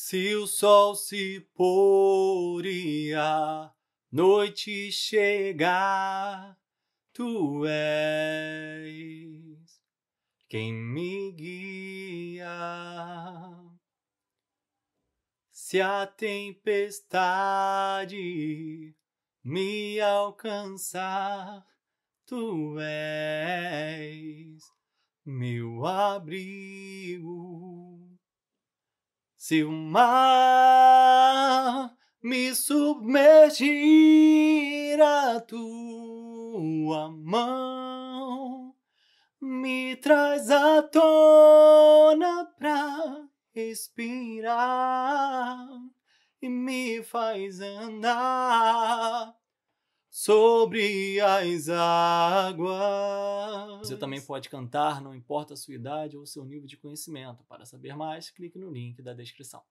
Se o sol se pôr e a noite chegar, tu és quem me guia. Se a tempestade me alcançar, tu és meu abrigo. Se o mar me submergir a tua mão, me traz à tona pra respirar e me faz andar sobre as águas. Você também pode cantar, não importa a sua idade ou seu nível de conhecimento. Para saber mais, clique no link da descrição.